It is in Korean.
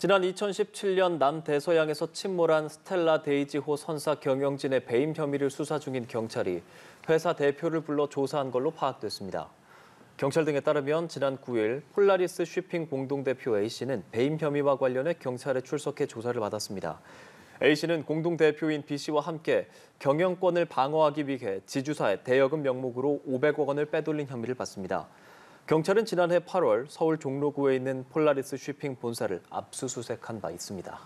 지난 2017년 남대서양에서 침몰한 스텔라 데이지호 선사 경영진의 배임 혐의를 수사 중인 경찰이 회사 대표를 불러 조사한 걸로 파악됐습니다. 경찰 등에 따르면 지난 9일 폴라리스 쉬핑 공동대표 A씨는 배임 혐의와 관련해 경찰에 출석해 조사를 받았습니다. A씨는 공동대표인 B씨와 함께 경영권을 방어하기 위해 지주사에 대여금 명목으로 500억 원을 빼돌린 혐의를 받습니다. 경찰은 지난해 8월 서울 종로구에 있는 폴라리스 쇼핑 본사를 압수수색한 바 있습니다.